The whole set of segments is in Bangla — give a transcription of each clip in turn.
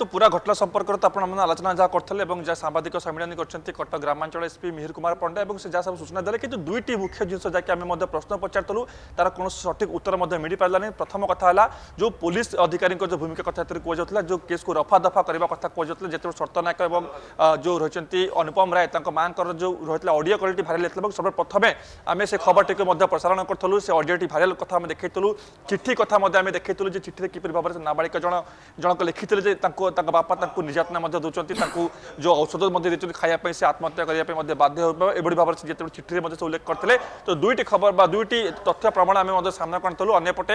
তো পুরা ঘটনা সম্পর্ক তো আপনার আলোচনা যা করলে এবং যা সাংবাদিক সম্মিলনী করছেন কটক গ্রামাঞ্চল এসপি মিহির কুমার পণ্ডা এবং সে যা সব সূচনা দেলে কিন্তু দুইটি মুখ্য জিনিস যাকে আমি প্রশ্ন পচারু তার কোণী সঠিক উত্তর মিলি পারানি প্রথম কথা হল যে পুলিশ অধিকারী যে ভূমিকা কথা এতে কুযাওয়া যে কেসু রফা দফা করা কথা কুযাওয়া যেত সর্তনায়ক এবং যে রয়েছেন অনুপম রায় তাঁর মাঙ্কর যে রয়েছে অডিও কোয়ালিটি ভাইরাল হয়েছিল এবং সর্বপ্রথমে আমি সে খবরটিকে প্রসারণ করলু সে অডিওটি ভাইরাল কথা আমি দেখাইলু চিঠি কথা আমি দেখাইলু যে চিঠিতে কিপর ভাবে নাবাড়িক জন জনক লিখিলে যে তাঁর ତାଙ୍କ ବାପା ତାଙ୍କୁ ନିର୍ଯାତନା ମଧ୍ୟ ଦେଉଛନ୍ତି ତାଙ୍କୁ ଯେଉଁ ଔଷଧ ମଧ୍ୟ ଦେଇଛନ୍ତି ଖାଇବା ପାଇଁ ସେ ଆତ୍ମହତ୍ୟା କରିବା ପାଇଁ ମଧ୍ୟ ବାଧ୍ୟ ହେବ ଏଭଳି ଭାବରେ ସେ ଯେତେବେଳେ ଚିଠିରେ ମଧ୍ୟ ସେ ଉଲ୍ଲେଖ କରିଥିଲେ ତ ଦୁଇଟି ଖବର ବା ଦୁଇଟି ତଥ୍ୟ ପ୍ରମାଣ ଆମେ ମଧ୍ୟ ସାମ୍ନା କରିଥିଲୁ ଅନ୍ୟପଟେ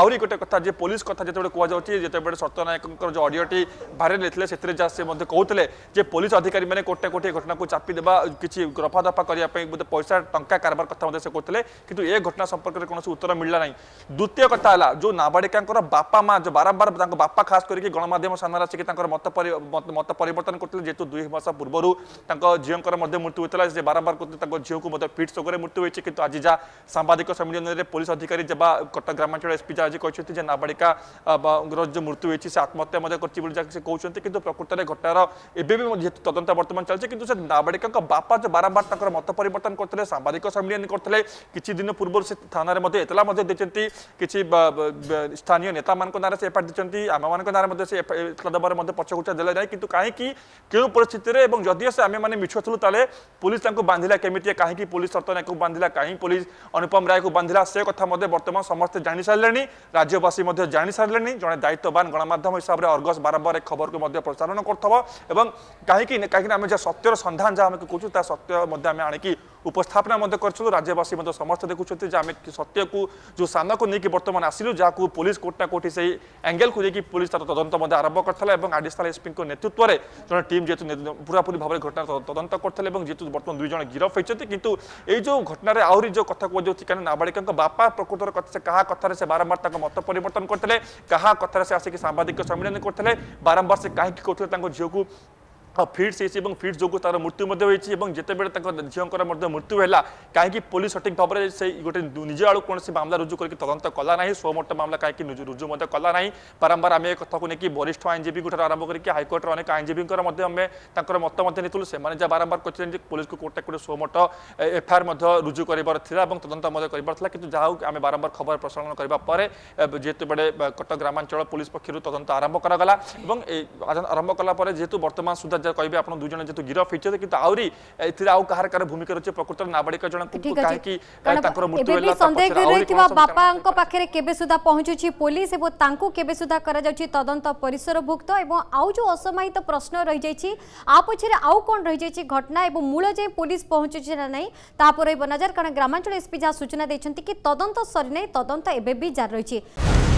ଆହୁରି ଗୋଟେ କଥା ଯେ ପୋଲିସ କଥା ଯେତେବେଳେ କୁହାଯାଉଛି ଯେତେବେଳେ ସତ୍ୟନାୟକଙ୍କର ଯେଉଁ ଅଡ଼ିଓଟି ଭାଇରାଲ ହେଇଥିଲେ ସେଥିରେ ଯାହା ସେ ମଧ୍ୟ କହୁଥିଲେ ଯେ ପୋଲିସ ଅଧିକାରୀମାନେ କୋଟି କୋଟି ଘଟଣାକୁ ଚାପିଦେବା କିଛି ରଫା ଦଫା କରିବା ପାଇଁ ବୋଧେ ପଇସା ଟଙ୍କା କାରବାର କଥା ମଧ୍ୟ ସେ କହୁଥିଲେ କିନ୍ତୁ ଏ ଘଟଣା ସମ୍ପର୍କରେ କୌଣସି ଉତ୍ତର ମିଳିଲା ନାହିଁ ଦ୍ୱିତୀୟ କଥା ହେଲା ଯେଉଁ ନାବାଳିକାଙ୍କର ବାପା ମାଆ ଯେଉଁ ବାରମ୍ବାର ତାଙ୍କ ବାପା ଖାସ କରିକି ଗଣମାଧ୍ୟମ ସାମ୍ନାରେ ଆସି ଆସିକି ତାଙ୍କର ମତ ମତ ପରିବର୍ତ୍ତନ କରିଥିଲେ ଯେହେତୁ ଦୁଇ ମାସ ପୂର୍ବରୁ ତାଙ୍କ ଝିଅଙ୍କର ମଧ୍ୟ ମୃତ୍ୟୁ ହୋଇଥିଲା ସେ ବାରମ୍ବାର କରୁଥିଲେ ତାଙ୍କ ଝିଅକୁ ମଧ୍ୟ ଫିଟ୍ ସୋଗରେ ମୃତ୍ୟୁ ହୋଇଛି କିନ୍ତୁ ଆଜି ଯାହା ସାମ୍ବାଦିକ ସମ୍ମିଳନୀରେ ପୋଲିସ ଅଧିକାରୀ ଯେବା କଟକ ଗ୍ରାମାଞ୍ଚଳ ଏସ୍ପି ଯାହା ଆଜି କହିଛନ୍ତି ଯେ ନାବାଳିକାର ଯେଉଁ ମୃତ୍ୟୁ ହୋଇଛି ସେ ଆତ୍ମହତ୍ୟା ମଧ୍ୟ କରିଛି ବୋଲି ଯାହା ସେ କହୁଛନ୍ତି କିନ୍ତୁ ପ୍ରକୃତରେ ଘଟଣାର ଏବେ ବି ଯେହେତୁ ତଦନ୍ତ ବର୍ତ୍ତମାନ ଚାଲିଛି କିନ୍ତୁ ସେ ନାବାଳିକାଙ୍କ ବାପା ଯେଉଁ ବାରମ୍ବାର ତାଙ୍କର ମତ ପରିବର୍ତ୍ତନ କରିଥିଲେ ସାମ୍ବାଦିକ ସମ୍ମିଳନୀ କରିଥିଲେ କିଛି ଦିନ ପୂର୍ବରୁ ସେ ଥାନାରେ ମଧ୍ୟ ଏତଲା ମଧ୍ୟ ଦେଇଛନ୍ତି କିଛି ସ୍ଥାନୀୟ ନେତାମାନଙ୍କ ନାଁରେ ସେ ଏଫଆଇଆର୍ ଦେଇଛନ୍ତି ଆମମାନଙ୍କ ନାଁରେ ମଧ୍ୟ ସେ ଏତଲା ଦେବାରେ ମଧ୍ୟ ପଛଘୁଞ୍ଚା ଦେଲେ ନାହିଁ କିନ୍ତୁ କାହିଁକି କେଉଁ ପରିସ୍ଥିତିରେ ଏବଂ ଯଦିଓ ସେ ଆମେମାନେ ମିଛୁଥିଲୁ ତାହେଲେ ପୋଲିସ ତାଙ୍କୁ ବାନ୍ଧିଲା କେମିତି କାହିଁକି ପୋଲିସ ରତନ ୟାକୁ ବାନ୍ଧିଲା କାହିଁକି ପୋଲିସ ଅନୁପମ ରାୟକୁ ବାନ୍ଧିଲା ସେ କଥା ମଧ୍ୟ ବର୍ତ୍ତମାନ ସମସ୍ତେ ଜାଣିସାରିଲେଣି ରାଜ୍ୟବାସୀ ମଧ୍ୟ ଜାଣିସାରିଲେଣି ଜଣେ ଦାୟିତ୍ୱବାନ ଗଣମାଧ୍ୟମ ହିସାବରେ ଅର୍ଗସ ବାରମ୍ବାର ଏ ଖବରକୁ ମଧ୍ୟ ପ୍ରସାରଣ କରୁଥିବ ଏବଂ କାହିଁକି କାହିଁକିନା ଆମେ ଯାହା ସତ୍ୟର ସନ୍ଧାନ ଯାହା ଆମେ କହୁଛୁ ତା ସତ୍ୟ ମଧ୍ୟ ଆମେ ଆଣିକି উপস্থাপনা মধ্যে করছিল রাজ্যবাসী মধ্যে সমস্ত দেখুছেন যে আমি সত্যকু যে স্থানকু নিয়ে বর্তমান আসলু যা পুলিশ কোর্ট না কোটি সেই আঙ্গেলকু নিয়ে পুলিশ তার তদন্ত মধ্যে আরম্ভ করলে এবং আডিশনাল এসপি নেতৃত্বের জন টিম যেহেতু পুরাপুরি ভাবে ঘটনার তদন্ত করলে এবং যেহেতু বর্তমান দুই জন গিরফ হয়েছেন কিন্তু এই যে ঘটনার আহরি যে কথা কুযাচ্ছে কেন নাবাড়িকা বাপা প্রকৃতর কথা সে কাহা কথার সে বারম্বার তাঁর মত পরিবর্তন করলে কাহা কথার সে আসি সাংবাদিক সম্মিলন করলে বারম্বার সে কাহিকি করলে তাঁর ঝিউকু ফিটস হয়েছে এবং ফিটস যোগ তার মৃত্যু হয়েছে এবং যেতবে তাঁর ঝিউঙ্কর মৃত্যু হল কাহি পুলিশ সঠিক ভাবে সেই গোটে নিজ আড়ু কোণী মামলা রুজু করি তদন্ত কলা না সোমোট মামলা কাহি রুজু কলা না বারম্বার আমি এই কথা নিয়ে বরিষ্ঠ আইনজীবী আরম্ভ করি হাইকোর্টের অনেক আইনজীবী আমি তাঁর মত নিয়েছিল সে যা বারম্বার করছেন যে পুলিশ কোর্টে কোটে সোমোট এফআইআর রুজু করবার এবং তদন্ত করবার কিন্তু যা হোক আমি বারম্বার খবর প্রসারণ করা পরে যেতবে কটক গ্রামাঞ্চল পুলিশ পক্ষ তদন্ত আরম্ভ করা এবং আরম্ভ কলা পরে যেহেতু বর্তমান সুদ্ধা ଯାହା କହିବେ ଆପଣ ଦୁଇ ଜଣ ଯେହେତୁ ଗିରଫ ହେଇଛନ୍ତି କିନ୍ତୁ ଆହୁରି ଏଥିରେ ଆଉ କାହାର କାହାର ଭୂମିକା ରହିଛି ପ୍ରକୃତରେ ନାବାଳିକା ଜଣଙ୍କୁ କାହିଁକି ତାଙ୍କର ମୃତ୍ୟୁ ହେଲା ସନ୍ଦେହ ରହିଥିବା ବାପାଙ୍କ ପାଖରେ କେବେ ସୁଦ୍ଧା ପହଞ୍ଚୁଛି ପୋଲିସ ଏବଂ ତାଙ୍କୁ କେବେ ସୁଦ୍ଧା କରାଯାଉଛି ତଦନ୍ତ ପରିସରଭୁକ୍ତ ଏବଂ ଆଉ ଯେଉଁ ଅସମାହିତ ପ୍ରଶ୍ନ ରହିଯାଇଛି ଆ ପଛରେ ଆଉ କ'ଣ ରହିଯାଇଛି ଘଟଣା ଏବଂ ମୂଳ ଯାଏଁ ପୋଲିସ ପହଞ୍ଚୁଛି ନା ନାହିଁ ତାହା ଉପରେ ରହିବ ନଜର କାରଣ ଗ୍ରାମାଞ୍ଚଳ ଏସ୍ପି ଯାହା ସୂଚନା ଦେଇଛନ୍ତି କି ତଦନ୍ତ ସରିନାହିଁ ତଦନ୍ତ ଏବେ ବି ଜାରି ରହିଛି